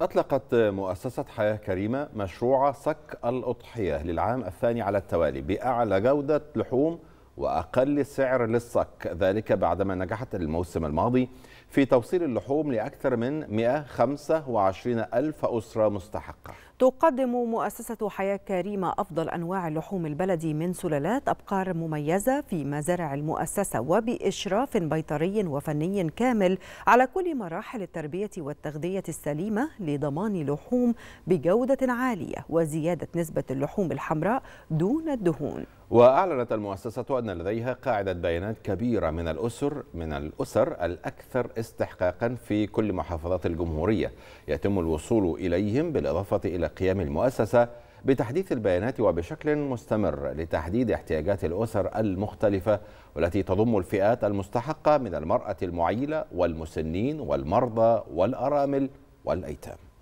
أطلقت مؤسسة حياة كريمة مشروع صك الأضحية للعام الثاني على التوالي بأعلى جودة لحوم وأقل سعر للصك ذلك بعدما نجحت الموسم الماضي في توصيل اللحوم لأكثر من 125 ألف أسرة مستحقة تقدم مؤسسة حياة كريمة أفضل أنواع اللحوم البلدي من سلالات أبقار مميزة في مزارع المؤسسة وبإشراف بيطري وفني كامل على كل مراحل التربية والتغذية السليمة لضمان لحوم بجودة عالية وزيادة نسبة اللحوم الحمراء دون الدهون وأعلنت المؤسسة أن لديها قاعدة بيانات كبيرة من الأسر من الأسر الأكثر استحقاقا في كل محافظات الجمهورية يتم الوصول إليهم بالإضافة إلى إلى قيام المؤسسة بتحديث البيانات وبشكل مستمر لتحديد احتياجات الأسر المختلفة والتي تضم الفئات المستحقة من المرأة المعيلة والمسنين والمرضى والأرامل والأيتام